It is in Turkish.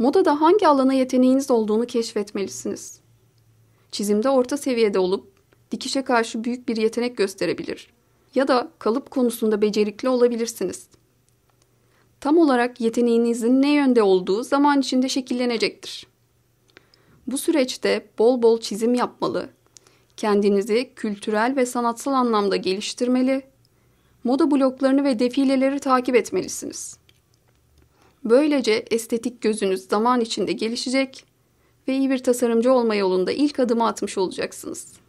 modada hangi alana yeteneğiniz olduğunu keşfetmelisiniz. Çizimde orta seviyede olup dikişe karşı büyük bir yetenek gösterebilir ya da kalıp konusunda becerikli olabilirsiniz. Tam olarak yeteneğinizin ne yönde olduğu zaman içinde şekillenecektir. Bu süreçte bol bol çizim yapmalı, kendinizi kültürel ve sanatsal anlamda geliştirmeli, moda bloklarını ve defileleri takip etmelisiniz. Böylece estetik gözünüz zaman içinde gelişecek ve iyi bir tasarımcı olma yolunda ilk adımı atmış olacaksınız.